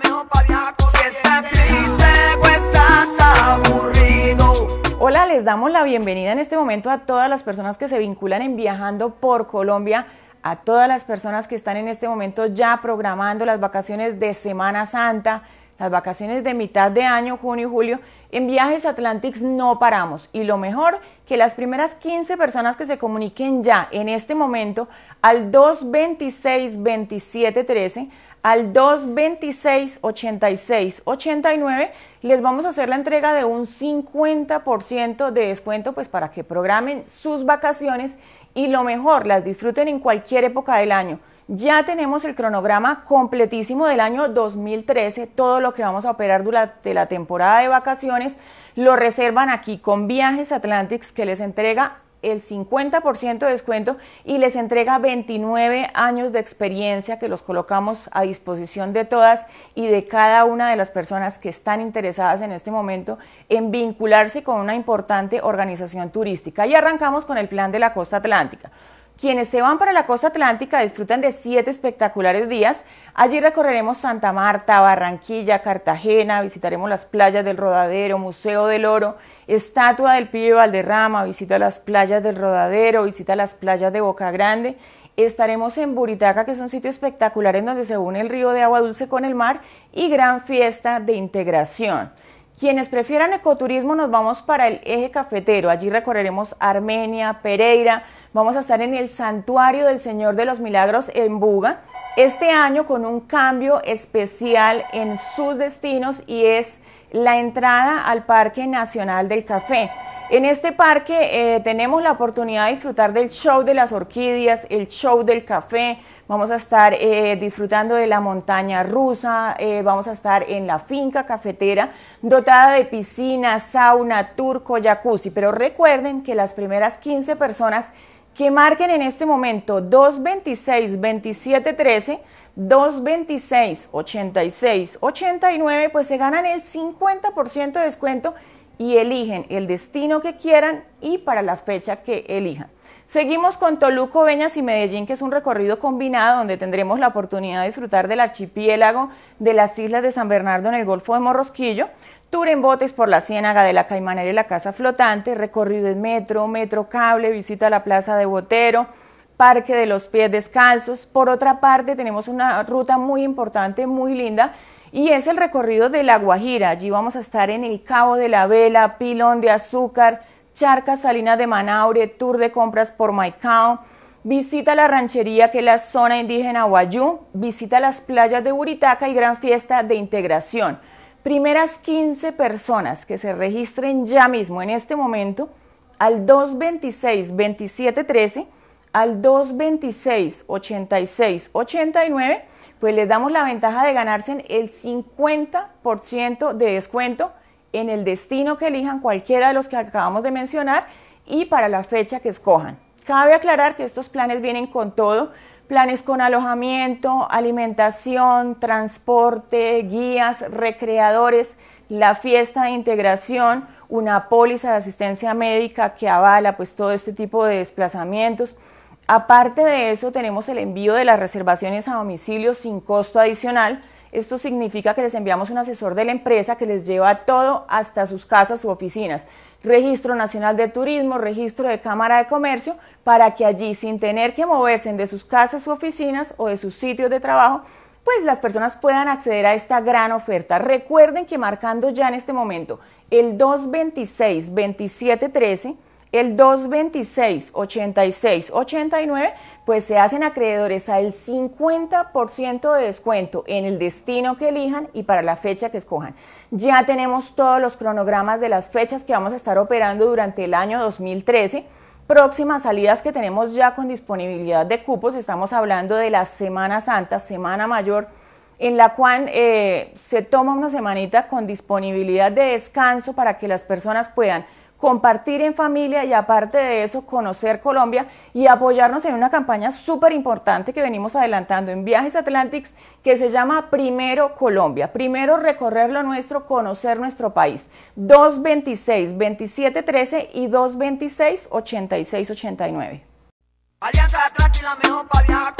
Pues Hola, les damos la bienvenida en este momento a todas las personas que se vinculan en Viajando por Colombia a todas las personas que están en este momento ya programando las vacaciones de Semana Santa, las vacaciones de mitad de año, junio y julio, en Viajes Atlantics no paramos. Y lo mejor, que las primeras 15 personas que se comuniquen ya en este momento al 226-2713, al 226 86 les vamos a hacer la entrega de un 50% de descuento, pues para que programen sus vacaciones y lo mejor, las disfruten en cualquier época del año. Ya tenemos el cronograma completísimo del año 2013, todo lo que vamos a operar durante la temporada de vacaciones, lo reservan aquí con Viajes Atlantics que les entrega el 50% de descuento y les entrega 29 años de experiencia que los colocamos a disposición de todas y de cada una de las personas que están interesadas en este momento en vincularse con una importante organización turística. Y arrancamos con el plan de la costa atlántica. Quienes se van para la costa atlántica disfrutan de siete espectaculares días. Allí recorreremos Santa Marta, Barranquilla, Cartagena, visitaremos las playas del Rodadero, Museo del Oro, Estatua del Pibe Valderrama, visita las playas del Rodadero, visita las playas de Boca Grande. Estaremos en Buritaca, que es un sitio espectacular en donde se une el río de agua dulce con el mar y gran fiesta de integración. Quienes prefieran ecoturismo nos vamos para el eje cafetero, allí recorreremos Armenia, Pereira, vamos a estar en el santuario del Señor de los Milagros en Buga, este año con un cambio especial en sus destinos y es la entrada al Parque Nacional del Café. En este parque eh, tenemos la oportunidad de disfrutar del show de las orquídeas, el show del café, vamos a estar eh, disfrutando de la montaña rusa, eh, vamos a estar en la finca cafetera dotada de piscina, sauna, turco, jacuzzi. Pero recuerden que las primeras 15 personas que marquen en este momento 226-2713, 226-86-89, pues se ganan el 50% de descuento y eligen el destino que quieran y para la fecha que elijan. Seguimos con Toluco, Veñas y Medellín, que es un recorrido combinado donde tendremos la oportunidad de disfrutar del archipiélago de las islas de San Bernardo en el Golfo de Morrosquillo, tour en botes por la Ciénaga de la Caimanera y la Casa Flotante, recorrido en metro, metro cable, visita a la Plaza de Botero, Parque de los Pies Descalzos. Por otra parte, tenemos una ruta muy importante, muy linda, y es el recorrido de La Guajira. Allí vamos a estar en el Cabo de la Vela, Pilón de Azúcar, Charca salina de Manaure, Tour de Compras por Maicao. Visita la ranchería que es la zona indígena Guayú, visita las playas de Buritaca y gran fiesta de integración. Primeras 15 personas que se registren ya mismo en este momento al 226-2713, al 226-8689 pues les damos la ventaja de ganarse el 50% de descuento en el destino que elijan cualquiera de los que acabamos de mencionar y para la fecha que escojan. Cabe aclarar que estos planes vienen con todo, planes con alojamiento, alimentación, transporte, guías, recreadores, la fiesta de integración, una póliza de asistencia médica que avala pues todo este tipo de desplazamientos. Aparte de eso, tenemos el envío de las reservaciones a domicilio sin costo adicional. Esto significa que les enviamos un asesor de la empresa que les lleva todo hasta sus casas u oficinas. Registro Nacional de Turismo, registro de Cámara de Comercio, para que allí, sin tener que moverse de sus casas u oficinas o de sus sitios de trabajo, pues las personas puedan acceder a esta gran oferta. Recuerden que marcando ya en este momento el 226-2713, el 226, 86, 89, pues se hacen acreedores al 50% de descuento en el destino que elijan y para la fecha que escojan. Ya tenemos todos los cronogramas de las fechas que vamos a estar operando durante el año 2013 próximas salidas que tenemos ya con disponibilidad de cupos, estamos hablando de la Semana Santa, Semana Mayor, en la cual eh, se toma una semanita con disponibilidad de descanso para que las personas puedan compartir en familia y aparte de eso conocer Colombia y apoyarnos en una campaña súper importante que venimos adelantando en Viajes Atlantics que se llama Primero Colombia. Primero recorrer lo nuestro, conocer nuestro país. 226-2713 y 226-8689. Alianza mejor para